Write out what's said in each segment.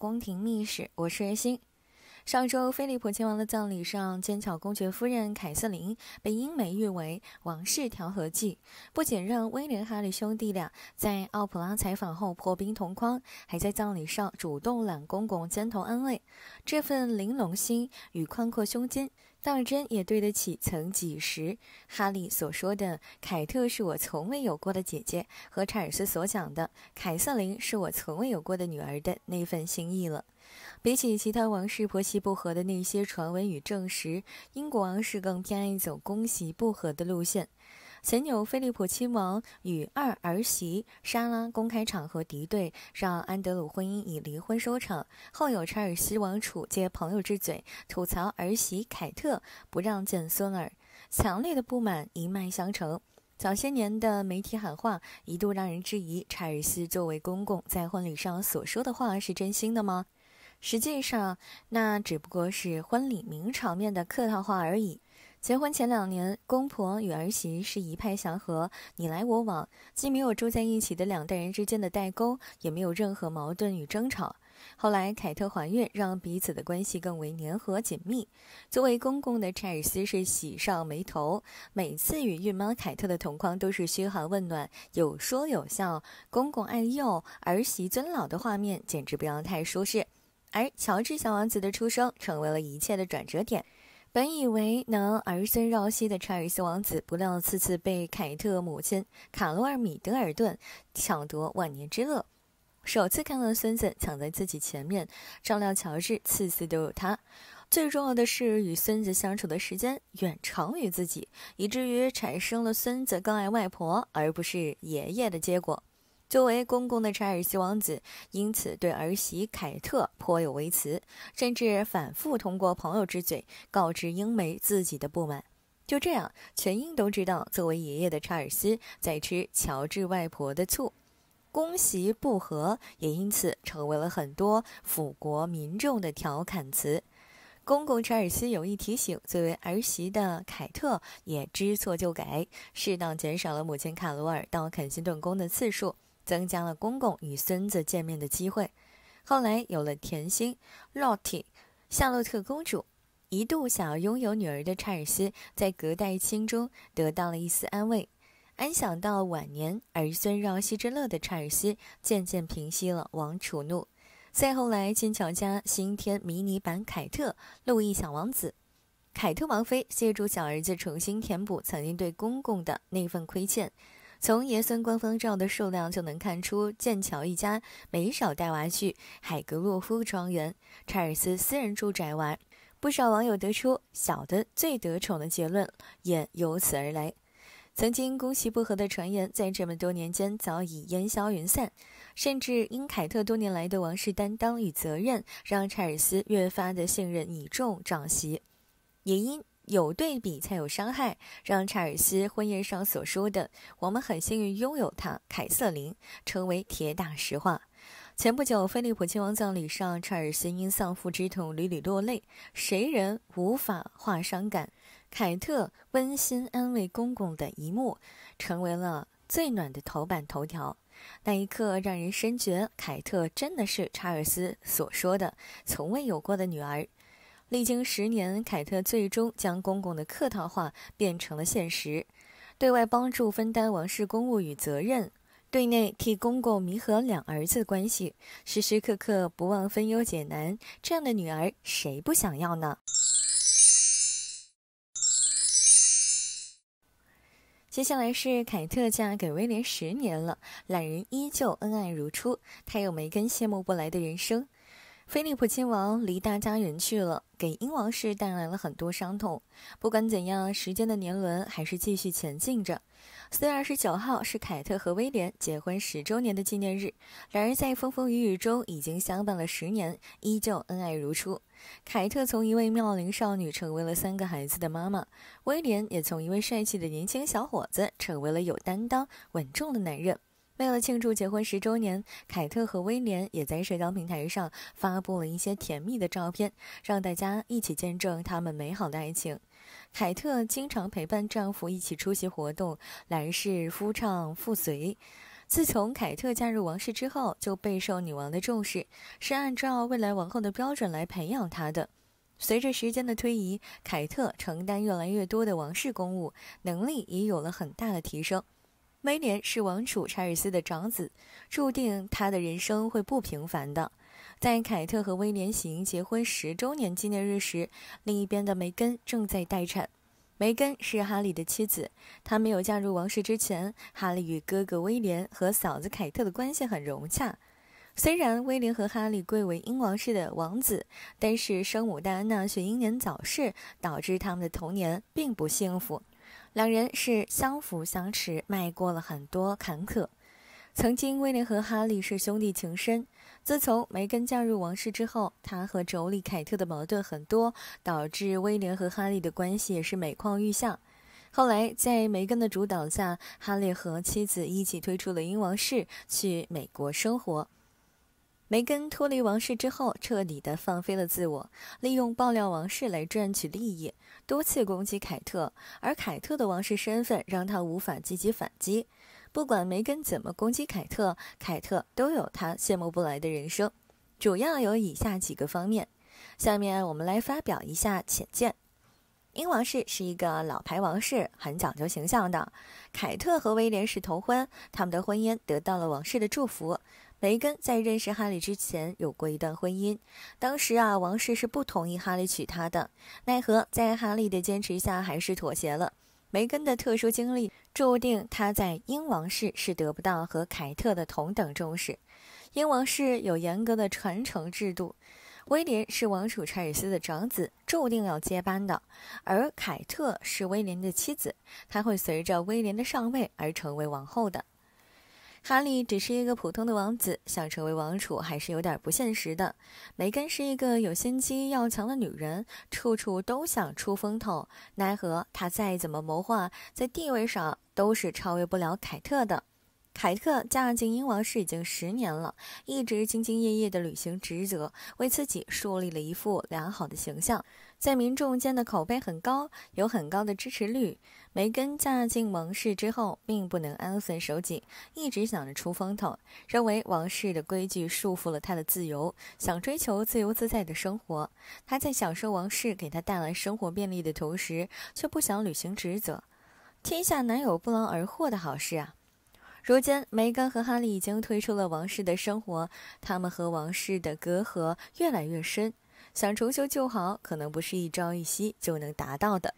宫廷秘史，我是袁星。上周菲利普亲王的葬礼上，剑桥公爵夫人凯瑟琳被英媒誉为“王室调和剂”，不仅让威廉、哈利兄弟俩在奥普拉采访后破冰同框，还在葬礼上主动揽公公肩头安慰。这份玲珑心与宽阔胸襟。当真也对得起曾几时哈利所说的凯特是我从未有过的姐姐，和查尔斯所讲的凯瑟琳是我从未有过的女儿的那份心意了。比起其他王室婆媳不和的那些传闻与证实，英国王室更偏爱走公媳不和的路线。前有菲利普亲王与二儿媳莎拉公开场合敌对，让安德鲁婚姻以离婚收场；后有查尔斯王储借朋友之嘴吐槽儿媳凯特不让见孙儿，强烈的不满一脉相承。早些年的媒体喊话一度让人质疑查尔斯作为公公在婚礼上所说的话是真心的吗？实际上，那只不过是婚礼名场面的客套话而已。结婚前两年，公婆与儿媳是一派祥和，你来我往，既没有住在一起的两代人之间的代沟，也没有任何矛盾与争吵。后来凯特怀孕，让彼此的关系更为粘合紧密。作为公公的查尔斯是喜上眉头，每次与孕妈凯特的同框都是嘘寒问暖，有说有笑。公公爱幼，儿媳尊老的画面简直不要太舒适。而乔治小王子的出生，成为了一切的转折点。本以为能儿孙绕膝的查尔斯王子，不料次次被凯特母亲卡罗尔米德尔顿抢夺晚年之乐。首次看到孙子抢在自己前面照料乔治，次次都有他。最重要的是，与孙子相处的时间远长于自己，以至于产生了孙子更爱外婆而不是爷爷的结果。作为公公的查尔斯王子，因此对儿媳凯特颇有微词，甚至反复通过朋友之嘴告知英媒自己的不满。就这样，全英都知道，作为爷爷的查尔斯在吃乔治外婆的醋。公媳不和也因此成为了很多辅国民众的调侃词。公公查尔斯有意提醒，作为儿媳的凯特也知错就改，适当减少了母亲卡罗尔到肯辛顿宫的次数。增加了公公与孙子见面的机会。后来有了甜心，Lottie，夏洛特公主一度想要拥有女儿的查尔斯，在隔代亲中得到了一丝安慰。安享到晚年儿孙绕膝之乐的查尔斯，渐渐平息了王储怒。再后来，金乔家新添迷你版凯特、路易小王子，凯特王妃借助小儿子重新填补曾经对公公的那份亏欠。从爷孙官方照的数量就能看出，剑桥一家没少带娃去海格洛夫庄园、查尔斯私人住宅玩。不少网友得出“小的最得宠”的结论，也由此而来。曾经姑息不和的传言，在这么多年间早已烟消云散。甚至因凯特多年来的王室担当与责任，让查尔斯越发的信任倚重长媳。也因有对比才有伤害，让查尔斯婚宴上所说的“我们很幸运拥有他”凯瑟琳成为铁打实话。前不久，菲利普亲王葬礼上，查尔斯因丧父之痛屡屡落泪，谁人无法化伤感？凯特温馨安慰公公的一幕，成为了最暖的头版头条。那一刻，让人深觉凯特真的是查尔斯所说的从未有过的女儿。历经十年，凯特最终将公公的客套话变成了现实，对外帮助分担王室公务与责任，对内替公公弥合两儿子关系，时时刻刻不忘分忧解难，这样的女儿谁不想要呢？接下来是凯特嫁给威廉十年了，两人依旧恩爱如初，她有梅根羡慕不来的人生。菲利普亲王离大家远去了，给英王室带来了很多伤痛。不管怎样，时间的年轮还是继续前进着。四月二十九号是凯特和威廉结婚十周年的纪念日，两人在风风雨雨中已经相伴了十年，依旧恩爱如初。凯特从一位妙龄少女成为了三个孩子的妈妈，威廉也从一位帅气的年轻小伙子成为了有担当、稳重的男人。为了庆祝结婚十周年，凯特和威廉也在社交平台上发布了一些甜蜜的照片，让大家一起见证他们美好的爱情。凯特经常陪伴丈夫一起出席活动，来世是夫唱妇随。自从凯特加入王室之后，就备受女王的重视，是按照未来王后的标准来培养她的。随着时间的推移，凯特承担越来越多的王室公务，能力也有了很大的提升。威廉是王储查尔斯的长子，注定他的人生会不平凡的。在凯特和威廉行结婚十周年纪念日时，另一边的梅根正在待产。梅根是哈利的妻子，他没有嫁入王室之前，哈利与哥哥威廉和嫂子凯特的关系很融洽。虽然威廉和哈利贵为英王室的王子，但是生母戴安娜却英年早逝，导致他们的童年并不幸福。两人是相辅相持，迈过了很多坎坷。曾经，威廉和哈利是兄弟情深。自从梅根嫁入王室之后，他和妯娌凯特的矛盾很多，导致威廉和哈利的关系也是每况愈下。后来，在梅根的主导下，哈利和妻子一起退出了英王室，去美国生活。梅根脱离王室之后，彻底的放飞了自我，利用爆料王室来赚取利益。多次攻击凯特，而凯特的王室身份让他无法积极反击。不管梅根怎么攻击凯特，凯特都有他羡慕不来的人生，主要有以下几个方面。下面我们来发表一下浅见。英王室是一个老牌王室，很讲究形象的。凯特和威廉是头婚，他们的婚姻得到了王室的祝福。梅根在认识哈利之前有过一段婚姻，当时啊，王室是不同意哈利娶她的，奈何在哈利的坚持下，还是妥协了。梅根的特殊经历，注定她在英王室是得不到和凯特的同等重视。英王室有严格的传承制度，威廉是王储查尔斯的长子，注定要接班的，而凯特是威廉的妻子，她会随着威廉的上位而成为王后的。哈利只是一个普通的王子，想成为王储还是有点不现实的。梅根是一个有心机、要强的女人，处处都想出风头，奈何她再怎么谋划，在地位上都是超越不了凯特的。凯特嫁进英王室已经十年了，一直兢兢业业地履行职责，为自己树立了一副良好的形象，在民众间的口碑很高，有很高的支持率。梅根嫁进王室之后，并不能安分守己，一直想着出风头，认为王室的规矩束缚了他的自由，想追求自由自在的生活。他在享受王室给他带来生活便利的同时，却不想履行职责。天下哪有不劳而获的好事啊！如今，梅根和哈利已经退出了王室的生活，他们和王室的隔阂越来越深，想重修旧好可能不是一朝一夕就能达到的。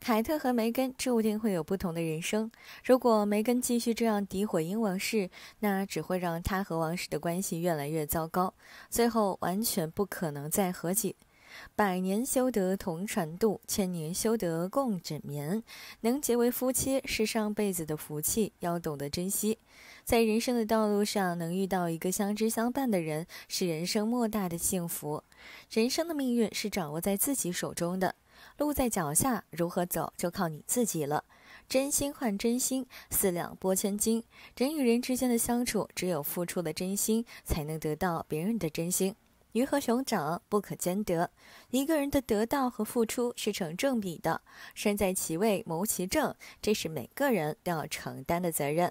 凯特和梅根注定会有不同的人生，如果梅根继续这样诋毁英王室，那只会让他和王室的关系越来越糟糕，最后完全不可能再和解。百年修得同船渡，千年修得共枕眠。能结为夫妻是上辈子的福气，要懂得珍惜。在人生的道路上，能遇到一个相知相伴的人，是人生莫大的幸福。人生的命运是掌握在自己手中的，路在脚下，如何走就靠你自己了。真心换真心，四两拨千斤。人与人之间的相处，只有付出了真心，才能得到别人的真心。鱼和熊掌不可兼得，一个人的得到和付出是成正比的。身在其位，谋其政，这是每个人都要承担的责任。